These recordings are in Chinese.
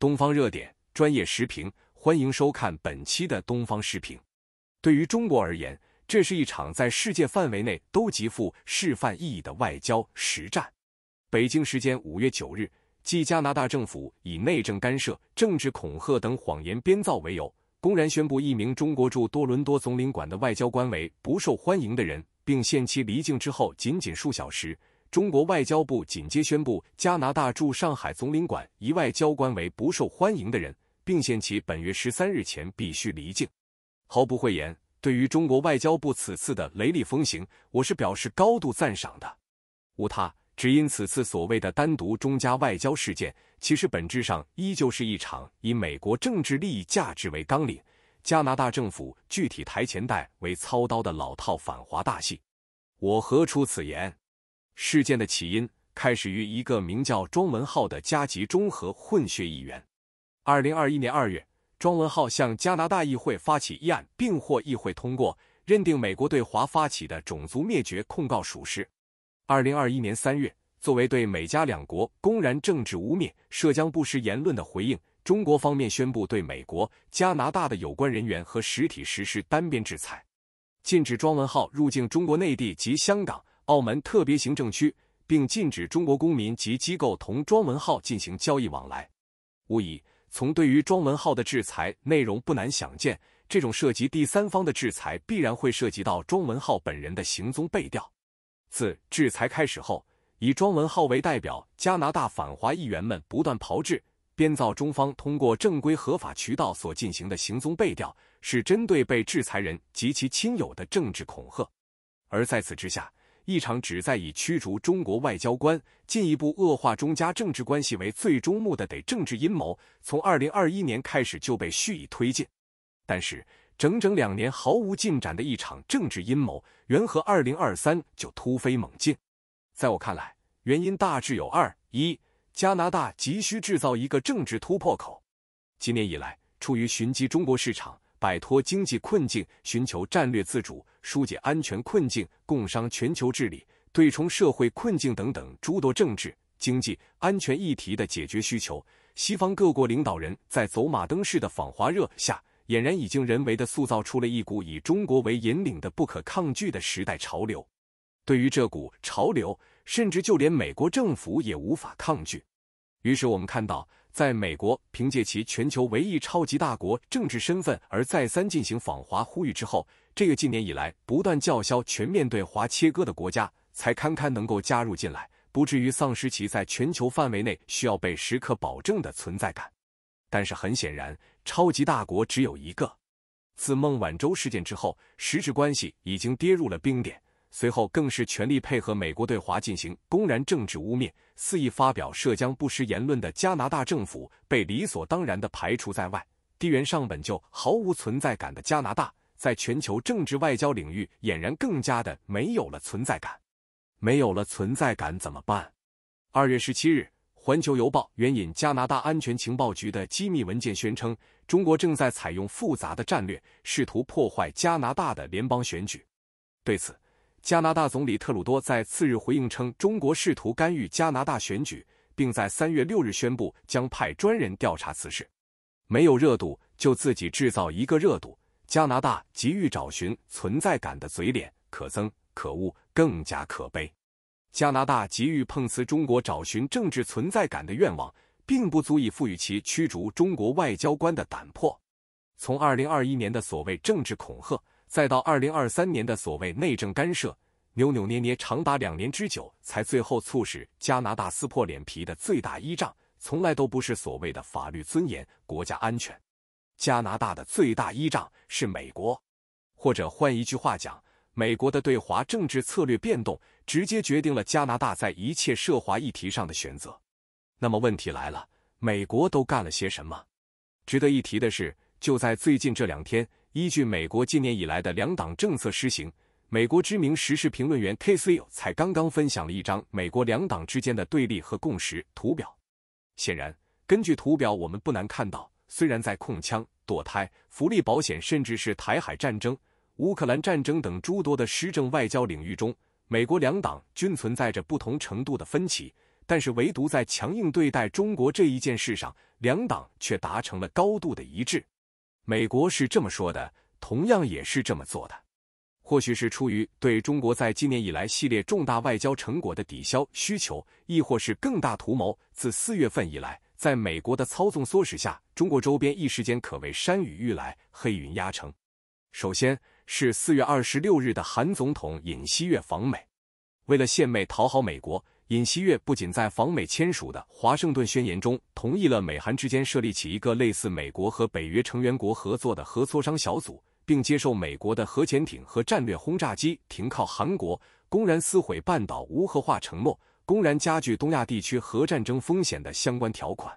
东方热点专业时评，欢迎收看本期的东方视频。对于中国而言，这是一场在世界范围内都极富示范意义的外交实战。北京时间五月九日，继加拿大政府以内政干涉、政治恐吓等谎言编造为由，公然宣布一名中国驻多伦多总领馆的外交官为不受欢迎的人，并限期离境之后，仅仅数小时。中国外交部紧接宣布，加拿大驻上海总领馆一外交官为不受欢迎的人，并限其本月十三日前必须离境。毫不讳言，对于中国外交部此次的雷厉风行，我是表示高度赞赏的。无他，只因此次所谓的“单独中加外交事件”，其实本质上依旧是一场以美国政治利益价值为纲领，加拿大政府具体台前带为操刀的老套反华大戏。我何出此言？事件的起因开始于一个名叫庄文浩的加籍中和混血议员。2021年2月，庄文浩向加拿大议会发起议案，并获议会通过，认定美国对华发起的种族灭绝控告属实。2021年3月，作为对美加两国公然政治污蔑、涉疆不实言论的回应，中国方面宣布对美国、加拿大的有关人员和实体实施单边制裁，禁止庄文浩入境中国内地及香港。澳门特别行政区，并禁止中国公民及机构同庄文浩进行交易往来。无疑，从对于庄文浩的制裁内容不难想见，这种涉及第三方的制裁必然会涉及到庄文浩本人的行踪背调。自制裁开始后，以庄文浩为代表，加拿大反华议员们不断炮制、编造中方通过正规合法渠道所进行的行踪背调，是针对被制裁人及其亲友的政治恐吓。而在此之下，一场旨在以驱逐中国外交官、进一步恶化中加政治关系为最终目的的政治阴谋，从2021年开始就被蓄意推进。但是，整整两年毫无进展的一场政治阴谋，缘何2023就突飞猛进？在我看来，原因大致有二：一、加拿大急需制造一个政治突破口；今年以来，出于寻机中国市场。摆脱经济困境、寻求战略自主、疏解安全困境、共商全球治理、对冲社会困境等等诸多政治、经济、安全议题的解决需求，西方各国领导人在走马灯式的访华热下，俨然已经人为的塑造出了一股以中国为引领的不可抗拒的时代潮流。对于这股潮流，甚至就连美国政府也无法抗拒。于是我们看到。在美国凭借其全球唯一超级大国政治身份而再三进行访华呼吁之后，这个近年以来不断叫嚣全面对华切割的国家才堪堪能够加入进来，不至于丧失其在全球范围内需要被时刻保证的存在感。但是很显然，超级大国只有一个。自孟晚舟事件之后，实质关系已经跌入了冰点。随后更是全力配合美国对华进行公然政治污蔑、肆意发表涉疆不实言论的加拿大政府被理所当然的排除在外。地缘上本就毫无存在感的加拿大，在全球政治外交领域俨然更加的没有了存在感。没有了存在感怎么办？二月十七日，《环球邮报》援引加拿大安全情报局的机密文件宣称，中国正在采用复杂的战略，试图破坏加拿大的联邦选举。对此，加拿大总理特鲁多在次日回应称，中国试图干预加拿大选举，并在三月六日宣布将派专人调查此事。没有热度，就自己制造一个热度。加拿大急于找寻存在感的嘴脸，可憎、可恶，更加可悲。加拿大急于碰瓷中国、找寻政治存在感的愿望，并不足以赋予其驱逐中国外交官的胆魄。从二零二一年的所谓政治恐吓。再到二零二三年的所谓内政干涉，扭扭捏捏长达两年之久，才最后促使加拿大撕破脸皮的最大依仗，从来都不是所谓的法律尊严、国家安全。加拿大的最大依仗是美国，或者换一句话讲，美国的对华政治策略变动，直接决定了加拿大在一切涉华议题上的选择。那么问题来了，美国都干了些什么？值得一提的是，就在最近这两天。依据美国今年以来的两党政策施行，美国知名时事评论员 K.C. 才刚刚分享了一张美国两党之间的对立和共识图表。显然，根据图表，我们不难看到，虽然在控枪、堕胎、福利保险，甚至是台海战争、乌克兰战争等诸多的施政外交领域中，美国两党均存在着不同程度的分歧，但是唯独在强硬对待中国这一件事上，两党却达成了高度的一致。美国是这么说的，同样也是这么做的。或许是出于对中国在今年以来系列重大外交成果的抵消需求，亦或是更大图谋，自四月份以来，在美国的操纵唆使下，中国周边一时间可谓山雨欲来，黑云压城。首先是四月二十六日的韩总统尹锡月访美，为了献媚讨好美国。尹锡悦不仅在访美签署的《华盛顿宣言》中同意了美韩之间设立起一个类似美国和北约成员国合作的核磋商小组，并接受美国的核潜艇和战略轰炸机停靠韩国，公然撕毁半岛无核化承诺，公然加剧东亚地区核战争风险的相关条款。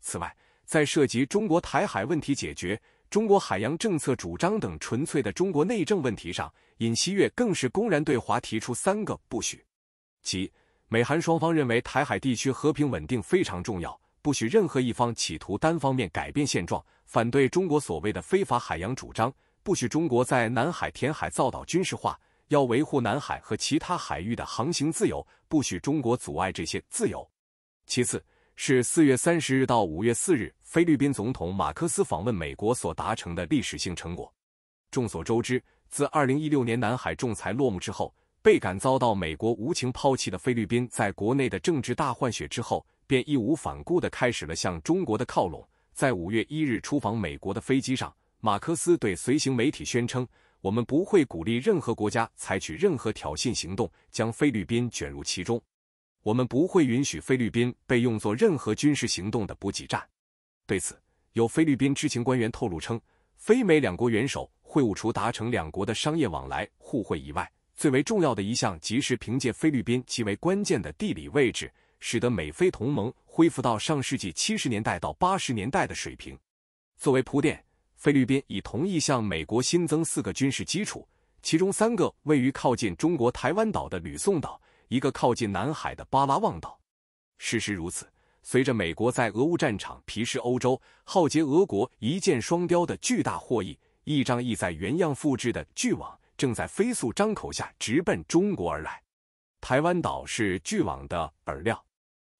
此外，在涉及中国台海问题解决、中国海洋政策主张等纯粹的中国内政问题上，尹锡悦更是公然对华提出三个不许，即。美韩双方认为，台海地区和平稳定非常重要，不许任何一方企图单方面改变现状，反对中国所谓的非法海洋主张，不许中国在南海填海造岛、军事化，要维护南海和其他海域的航行自由，不许中国阻碍这些自由。其次，是四月三十日到五月四日，菲律宾总统马克思访问美国所达成的历史性成果。众所周知，自二零一六年南海仲裁落幕之后。倍感遭到美国无情抛弃的菲律宾，在国内的政治大换血之后，便义无反顾的开始了向中国的靠拢。在五月一日出访美国的飞机上，马克思对随行媒体宣称：“我们不会鼓励任何国家采取任何挑衅行动，将菲律宾卷入其中。我们不会允许菲律宾被用作任何军事行动的补给站。”对此，有菲律宾知情官员透露称，非美两国元首会晤除达成两国的商业往来互惠以外。最为重要的一项，即是凭借菲律宾极为关键的地理位置，使得美菲同盟恢复到上世纪七十年代到八十年代的水平。作为铺垫，菲律宾已同意向美国新增四个军事基础，其中三个位于靠近中国台湾岛的吕宋岛，一个靠近南海的巴拉望岛。事实如此。随着美国在俄乌战场皮试欧洲，浩劫俄国一箭双雕的巨大获益，一张意在原样复制的巨网。正在飞速张口下直奔中国而来。台湾岛是巨网的饵料，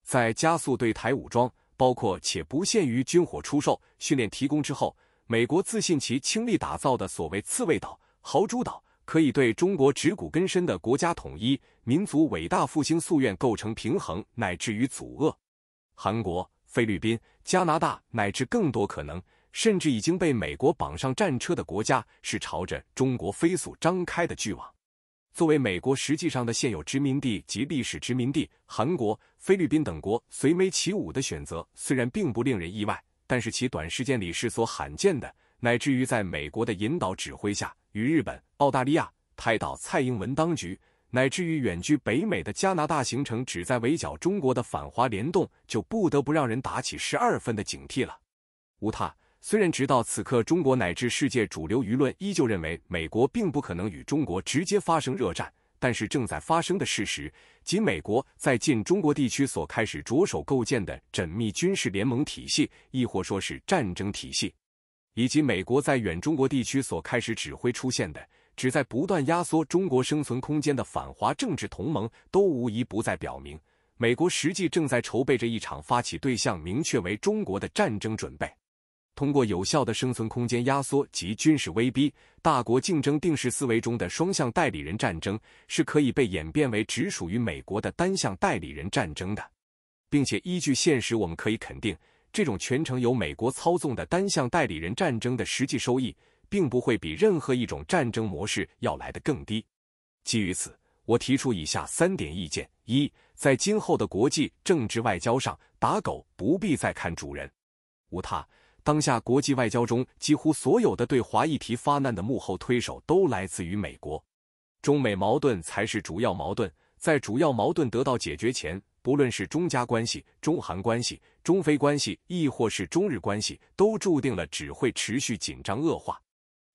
在加速对台武装，包括且不限于军火出售、训练提供之后，美国自信其倾力打造的所谓“刺猬岛”、“豪猪岛”，可以对中国植骨根深的国家统一、民族伟大复兴夙愿构成平衡，乃至于阻遏。韩国、菲律宾、加拿大，乃至更多可能。甚至已经被美国绑上战车的国家，是朝着中国飞速张开的巨网。作为美国实际上的现有殖民地及历史殖民地，韩国、菲律宾等国随美起舞的选择虽然并不令人意外，但是其短时间里是所罕见的。乃至于在美国的引导指挥下，与日本、澳大利亚、泰岛、蔡英文当局，乃至于远居北美的加拿大形成旨在围剿中国的反华联动，就不得不让人打起十二分的警惕了。无他。虽然直到此刻，中国乃至世界主流舆论依旧认为美国并不可能与中国直接发生热战，但是正在发生的事实，及美国在近中国地区所开始着手构建的缜密军事联盟体系，亦或说是战争体系，以及美国在远中国地区所开始指挥出现的只在不断压缩中国生存空间的反华政治同盟，都无疑不再表明，美国实际正在筹备着一场发起对象明确为中国的战争准备。通过有效的生存空间压缩及军事威逼，大国竞争定式思维中的双向代理人战争是可以被演变为只属于美国的单向代理人战争的，并且依据现实，我们可以肯定，这种全程由美国操纵的单向代理人战争的实际收益，并不会比任何一种战争模式要来得更低。基于此，我提出以下三点意见：一，在今后的国际政治外交上，打狗不必再看主人，无他。当下国际外交中，几乎所有的对华议题发难的幕后推手都来自于美国。中美矛盾才是主要矛盾，在主要矛盾得到解决前，不论是中加关系、中韩关系、中非关系，亦或是中日关系，都注定了只会持续紧张恶化。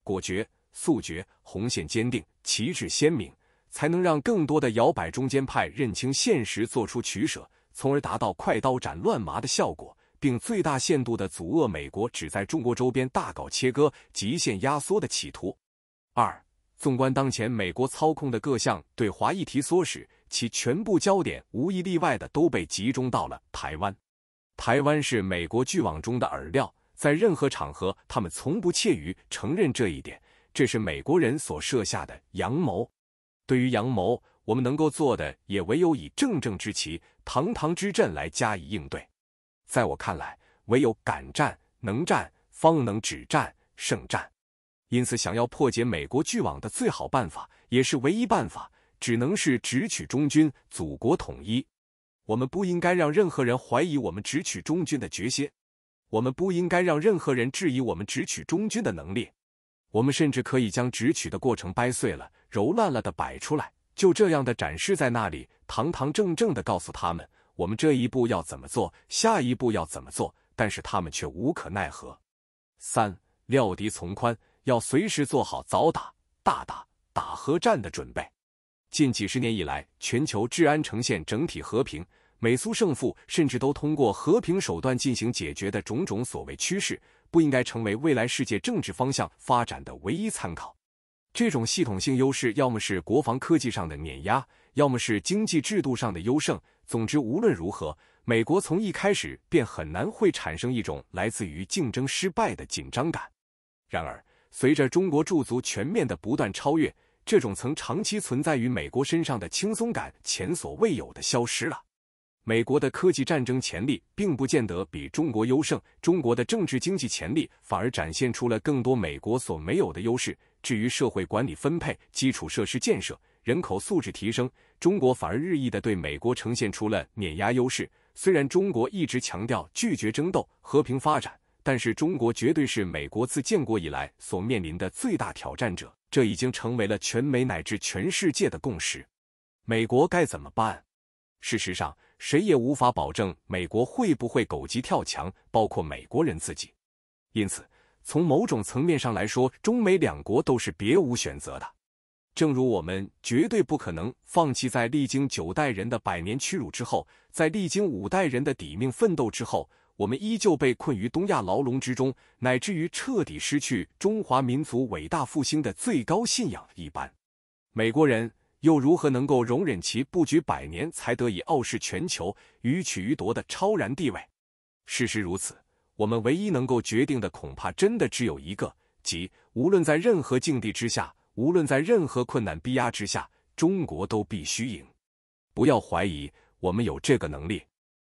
果决、速决、红线坚定、旗帜鲜明，才能让更多的摇摆中间派认清现实，做出取舍，从而达到快刀斩乱麻的效果。并最大限度的阻遏美国只在中国周边大搞切割、极限压缩的企图。二，纵观当前美国操控的各项对华议题唆使，其全部焦点无一例外的都被集中到了台湾。台湾是美国巨网中的饵料，在任何场合，他们从不怯于承认这一点。这是美国人所设下的阳谋。对于阳谋，我们能够做的也唯有以正正之旗、堂堂之阵来加以应对。在我看来，唯有敢战、能战，方能止战、胜战。因此，想要破解美国巨网的最好办法，也是唯一办法，只能是直取中军，祖国统一。我们不应该让任何人怀疑我们直取中军的决心，我们不应该让任何人质疑我们直取中军的能力。我们甚至可以将直取的过程掰碎了、揉烂了的摆出来，就这样的展示在那里，堂堂正正的告诉他们。我们这一步要怎么做，下一步要怎么做？但是他们却无可奈何。三，料敌从宽，要随时做好早打、大打、打核战的准备。近几十年以来，全球治安呈现整体和平，美苏胜负甚至都通过和平手段进行解决的种种所谓趋势，不应该成为未来世界政治方向发展的唯一参考。这种系统性优势，要么是国防科技上的碾压，要么是经济制度上的优胜。总之，无论如何，美国从一开始便很难会产生一种来自于竞争失败的紧张感。然而，随着中国驻足全面的不断超越，这种曾长期存在于美国身上的轻松感前所未有的消失了。美国的科技战争潜力并不见得比中国优胜，中国的政治经济潜力反而展现出了更多美国所没有的优势。至于社会管理分配、基础设施建设。人口素质提升，中国反而日益的对美国呈现出了碾压优势。虽然中国一直强调拒绝争斗、和平发展，但是中国绝对是美国自建国以来所面临的最大挑战者，这已经成为了全美乃至全世界的共识。美国该怎么办？事实上，谁也无法保证美国会不会狗急跳墙，包括美国人自己。因此，从某种层面上来说，中美两国都是别无选择的。正如我们绝对不可能放弃，在历经九代人的百年屈辱之后，在历经五代人的抵命奋斗之后，我们依旧被困于东亚牢笼之中，乃至于彻底失去中华民族伟大复兴的最高信仰一般，美国人又如何能够容忍其布局百年才得以傲视全球、予取予夺的超然地位？事实如此，我们唯一能够决定的恐怕真的只有一个，即无论在任何境地之下。无论在任何困难逼压之下，中国都必须赢。不要怀疑，我们有这个能力。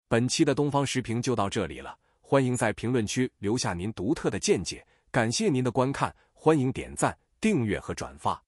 本期的东方时评就到这里了，欢迎在评论区留下您独特的见解。感谢您的观看，欢迎点赞、订阅和转发。